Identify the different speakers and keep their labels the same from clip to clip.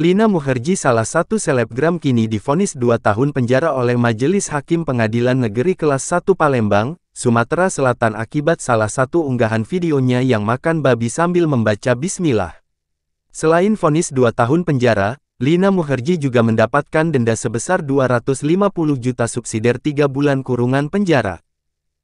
Speaker 1: Lina Muherji salah satu selebgram kini difonis dua tahun penjara oleh Majelis Hakim Pengadilan Negeri Kelas 1 Palembang, Sumatera Selatan akibat salah satu unggahan videonya yang makan babi sambil membaca bismillah. Selain fonis dua tahun penjara, Lina Muherji juga mendapatkan denda sebesar 250 juta subsidiar tiga bulan kurungan penjara.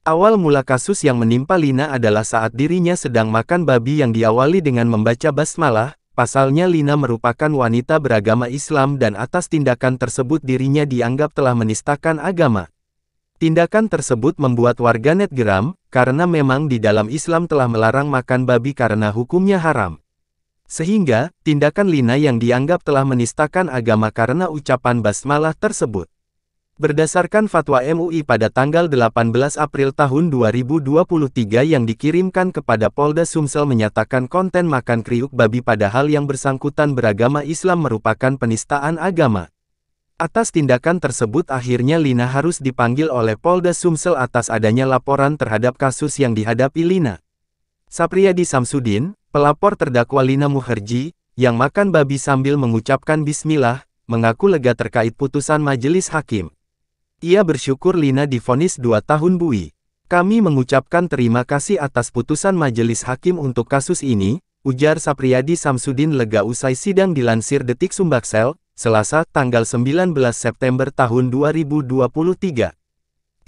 Speaker 1: Awal mula kasus yang menimpa Lina adalah saat dirinya sedang makan babi yang diawali dengan membaca basmalah, Pasalnya Lina merupakan wanita beragama Islam dan atas tindakan tersebut dirinya dianggap telah menistakan agama. Tindakan tersebut membuat warganet geram, karena memang di dalam Islam telah melarang makan babi karena hukumnya haram. Sehingga, tindakan Lina yang dianggap telah menistakan agama karena ucapan basmalah tersebut. Berdasarkan fatwa MUI pada tanggal 18 April tahun 2023 yang dikirimkan kepada Polda Sumsel menyatakan konten makan kriuk babi padahal yang bersangkutan beragama Islam merupakan penistaan agama. Atas tindakan tersebut akhirnya Lina harus dipanggil oleh Polda Sumsel atas adanya laporan terhadap kasus yang dihadapi Lina. Sapriyadi Samsudin, pelapor terdakwa Lina Muherji, yang makan babi sambil mengucapkan bismillah, mengaku lega terkait putusan majelis hakim. Ia bersyukur Lina difonis dua tahun bui. Kami mengucapkan terima kasih atas putusan Majelis Hakim untuk kasus ini, ujar Sapriyadi Samsudin lega usai sidang dilansir Detik Sumbaksel, Selasa, tanggal 19 September tahun 2023.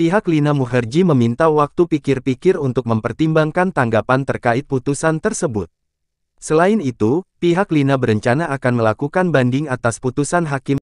Speaker 1: Pihak Lina Muherji meminta waktu pikir-pikir untuk mempertimbangkan tanggapan terkait putusan tersebut. Selain itu, pihak Lina berencana akan melakukan banding atas putusan hakim